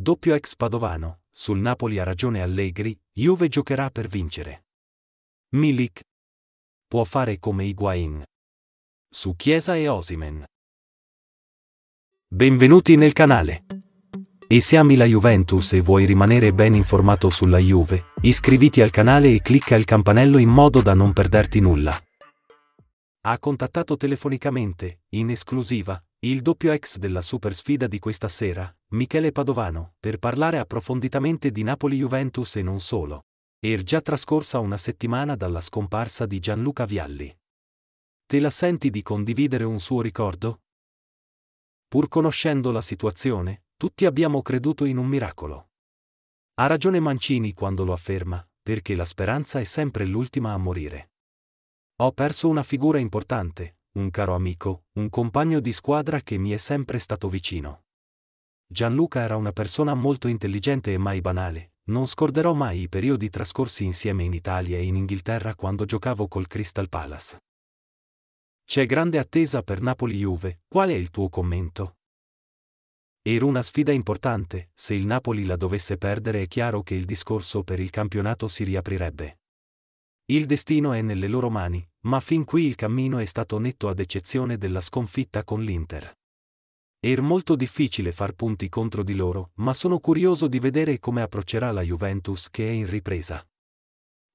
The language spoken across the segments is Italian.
Doppio ex Padovano, sul Napoli ha ragione Allegri, Juve giocherà per vincere. Milik può fare come Higuain. Su Chiesa e Osimen. Benvenuti nel canale. E se ami la Juventus e vuoi rimanere ben informato sulla Juve, iscriviti al canale e clicca il campanello in modo da non perderti nulla. Ha contattato telefonicamente, in esclusiva, il doppio ex della super sfida di questa sera, Michele Padovano, per parlare approfonditamente di Napoli-Juventus e non solo. Er già trascorsa una settimana dalla scomparsa di Gianluca Vialli. Te la senti di condividere un suo ricordo? Pur conoscendo la situazione, tutti abbiamo creduto in un miracolo. Ha ragione Mancini quando lo afferma, perché la speranza è sempre l'ultima a morire. Ho perso una figura importante, un caro amico, un compagno di squadra che mi è sempre stato vicino. Gianluca era una persona molto intelligente e mai banale. Non scorderò mai i periodi trascorsi insieme in Italia e in Inghilterra quando giocavo col Crystal Palace. C'è grande attesa per Napoli-Juve, qual è il tuo commento? Era una sfida importante, se il Napoli la dovesse perdere è chiaro che il discorso per il campionato si riaprirebbe. Il destino è nelle loro mani, ma fin qui il cammino è stato netto ad eccezione della sconfitta con l'Inter. È molto difficile far punti contro di loro, ma sono curioso di vedere come approccerà la Juventus che è in ripresa.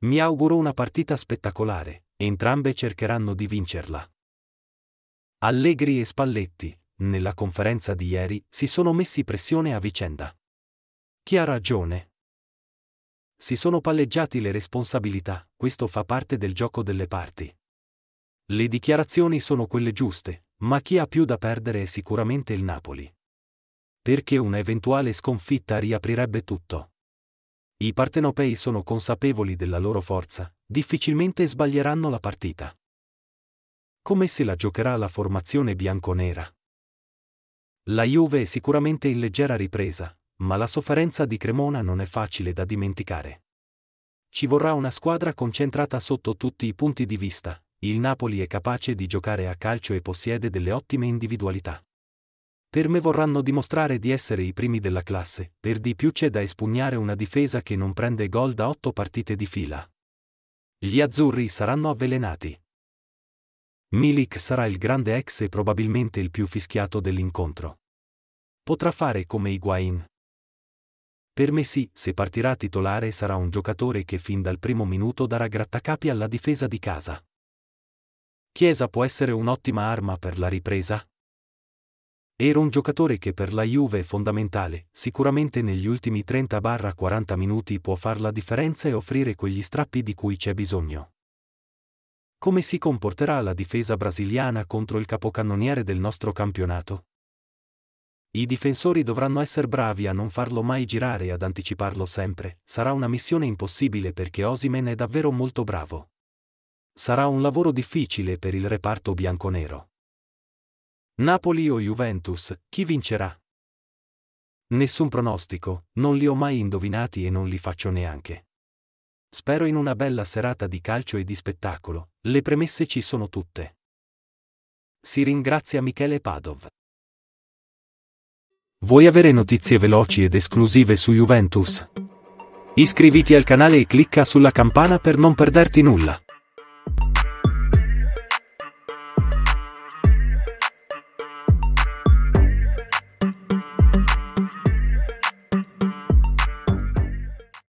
Mi auguro una partita spettacolare, entrambe cercheranno di vincerla. Allegri e Spalletti, nella conferenza di ieri, si sono messi pressione a vicenda. Chi ha ragione? Si sono palleggiati le responsabilità, questo fa parte del gioco delle parti. Le dichiarazioni sono quelle giuste, ma chi ha più da perdere è sicuramente il Napoli. Perché un'eventuale sconfitta riaprirebbe tutto. I partenopei sono consapevoli della loro forza, difficilmente sbaglieranno la partita. Come se la giocherà la formazione bianconera? La Juve è sicuramente in leggera ripresa, ma la sofferenza di Cremona non è facile da dimenticare. Ci vorrà una squadra concentrata sotto tutti i punti di vista, il Napoli è capace di giocare a calcio e possiede delle ottime individualità. Per me vorranno dimostrare di essere i primi della classe, per di più c'è da espugnare una difesa che non prende gol da otto partite di fila. Gli azzurri saranno avvelenati. Milik sarà il grande ex e probabilmente il più fischiato dell'incontro. Potrà fare come Higuain, per me sì, se partirà titolare sarà un giocatore che fin dal primo minuto darà grattacapi alla difesa di casa. Chiesa può essere un'ottima arma per la ripresa? Era un giocatore che per la Juve è fondamentale, sicuramente negli ultimi 30-40 minuti può far la differenza e offrire quegli strappi di cui c'è bisogno. Come si comporterà la difesa brasiliana contro il capocannoniere del nostro campionato? I difensori dovranno essere bravi a non farlo mai girare e ad anticiparlo sempre, sarà una missione impossibile perché Osimen è davvero molto bravo. Sarà un lavoro difficile per il reparto bianconero. Napoli o Juventus, chi vincerà? Nessun pronostico, non li ho mai indovinati e non li faccio neanche. Spero in una bella serata di calcio e di spettacolo, le premesse ci sono tutte. Si ringrazia Michele Padov vuoi avere notizie veloci ed esclusive su Juventus? Iscriviti al canale e clicca sulla campana per non perderti nulla.